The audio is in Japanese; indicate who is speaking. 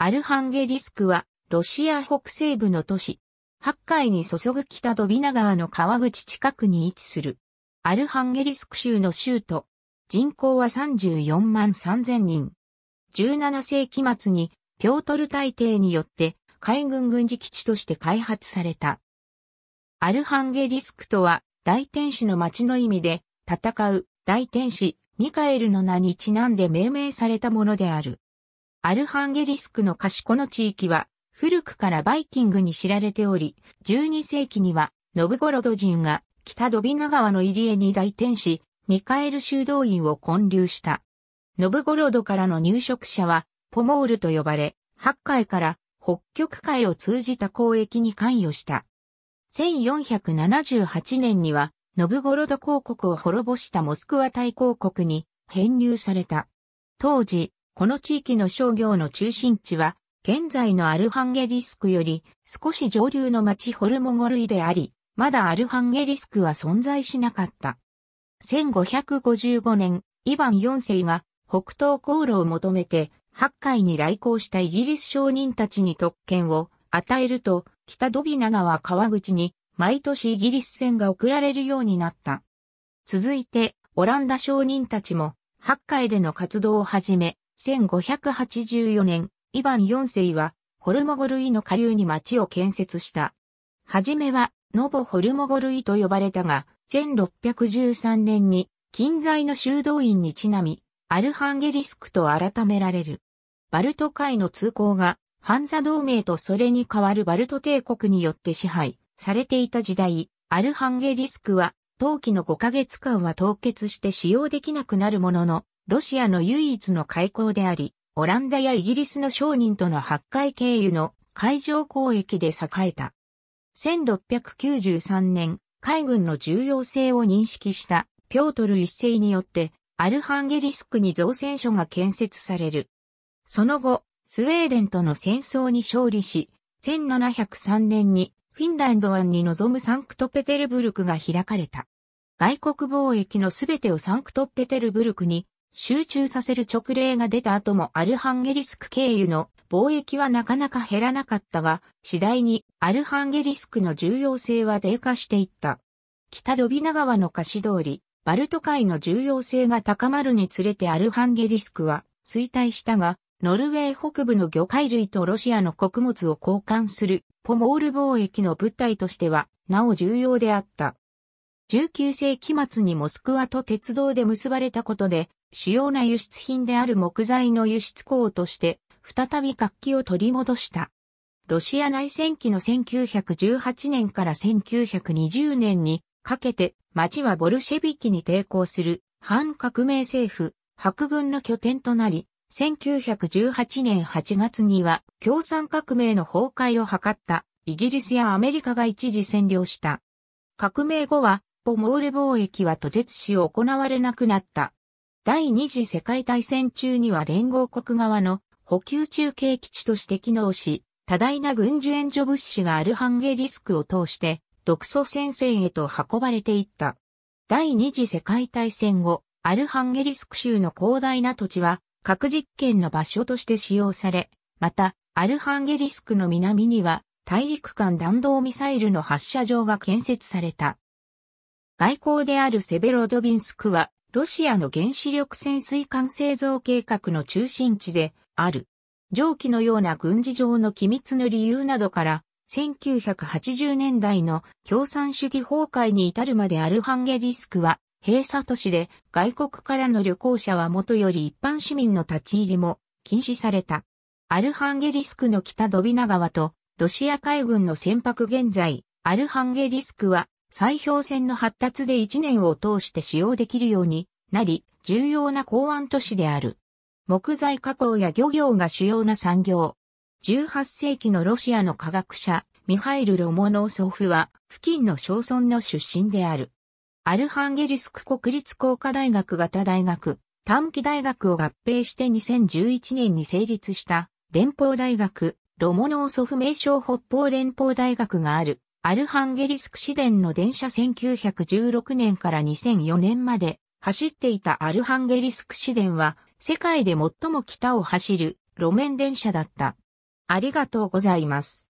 Speaker 1: アルハンゲリスクは、ロシア北西部の都市。八海に注ぐ北ドビナ川の川口近くに位置する。アルハンゲリスク州の州都。人口は34万3000人。17世紀末に、ピョートル大帝によって、海軍軍事基地として開発された。アルハンゲリスクとは、大天使の町の意味で、戦う、大天使、ミカエルの名にちなんで命名されたものである。アルハンゲリスクの賢の地域は、古くからバイキングに知られており、12世紀には、ノブゴロド人が、北ドビナ川の入り江に来店し、ミカエル修道院を建立した。ノブゴロドからの入植者は、ポモールと呼ばれ、8海から北極海を通じた交易に関与した。1478年には、ノブゴロド公国を滅ぼしたモスクワ大公国に編入された。当時、この地域の商業の中心地は、現在のアルハンゲリスクより少し上流の町ホルモゴルイであり、まだアルハンゲリスクは存在しなかった。1555年、イヴァン4世が北東航路を求めて、八海に来航したイギリス商人たちに特権を与えると、北ドビナ川川口に毎年イギリス船が送られるようになった。続いて、オランダ商人たちも、八海での活動を始め、1584年、イヴァン4世は、ホルモゴルイの下流に町を建設した。はじめは、ノボホルモゴルイと呼ばれたが、1613年に、近在の修道院にちなみ、アルハンゲリスクと改められる。バルト海の通行が、ハンザ同盟とそれに代わるバルト帝国によって支配されていた時代、アルハンゲリスクは、冬季の5ヶ月間は凍結して使用できなくなるものの、ロシアの唯一の海港であり、オランダやイギリスの商人との八海経由の海上交易で栄えた。1693年、海軍の重要性を認識したピョートル一世によって、アルハンゲリスクに造船所が建設される。その後、スウェーデンとの戦争に勝利し、1703年にフィンランド湾に臨むサンクトペテルブルクが開かれた。外国貿易のすべてをサンクトペテルブルクに集中させる直令が出た後もアルハンゲリスク経由の貿易はなかなか減らなかったが、次第にアルハンゲリスクの重要性は低下していった。北ドビナ川の貸し通り、バルト海の重要性が高まるにつれてアルハンゲリスクは衰退したが、ノルウェー北部の魚介類とロシアの穀物を交換するポモール貿易の物体としてはなお重要であった。19世紀末にモスクワと鉄道で結ばれたことで主要な輸出品である木材の輸出港として、再び活気を取り戻した。ロシア内戦期の1918年から1920年にかけて、町はボルシェビキに抵抗する反革命政府、白軍の拠点となり、1918年8月には共産革命の崩壊を図ったイギリスやアメリカが一時占領した。革命後は、ポモール貿易は途絶し行われなくなった。第二次世界大戦中には連合国側の補給中継基地として機能し、多大な軍需援助物資がアルハンゲリスクを通して独ソ戦線へと運ばれていった。第二次世界大戦後、アルハンゲリスク州の広大な土地は核実験の場所として使用され、また、アルハンゲリスクの南には大陸間弾道ミサイルの発射場が建設された。外交であるセベロドビンスクはロシアの原子力潜水艦製造計画の中心地である。蒸気のような軍事上の機密の理由などから、1980年代の共産主義崩壊に至るまでアルハンゲリスクは閉鎖都市で外国からの旅行者はもとより一般市民の立ち入りも禁止された。アルハンゲリスクの北ドビナ川とロシア海軍の船舶現在、アルハンゲリスクは砕氷船の発達で1年を通して使用できるようになり、重要な港湾都市である。木材加工や漁業が主要な産業。18世紀のロシアの科学者、ミハイル・ロモノーソフは、付近の小村の出身である。アルハンゲリスク国立工科大学型大学、短期大学を合併して2011年に成立した連邦大学、ロモノーソフ名称北方連邦大学がある。アルハンゲリスク市電の電車1916年から2004年まで走っていたアルハンゲリスク市電は世界で最も北を走る路面電車だった。ありがとうございます。